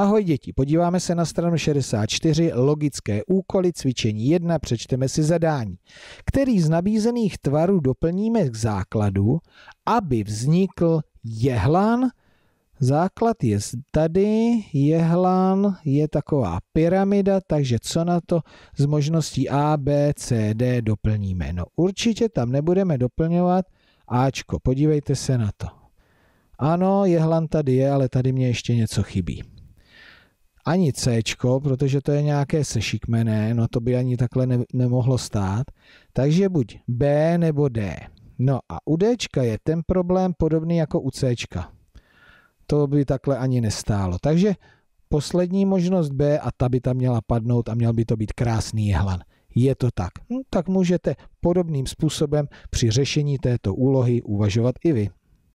Ahoj děti, podíváme se na stranu 64, logické úkoly, cvičení 1, přečteme si zadání, který z nabízených tvarů doplníme k základu, aby vznikl jehlan, Základ je tady, jehlan je taková pyramida, takže co na to z možností A, B, C, D doplníme? No určitě tam nebudeme doplňovat Ačko, podívejte se na to. Ano, jehlan tady je, ale tady mě ještě něco chybí ani C, protože to je nějaké sešikmené, no to by ani takhle ne, nemohlo stát. Takže buď B nebo D. No a u D je ten problém podobný jako u C. To by takhle ani nestálo. Takže poslední možnost B a ta by tam měla padnout a měl by to být krásný jehlan. Je to tak. No, tak můžete podobným způsobem při řešení této úlohy uvažovat i vy.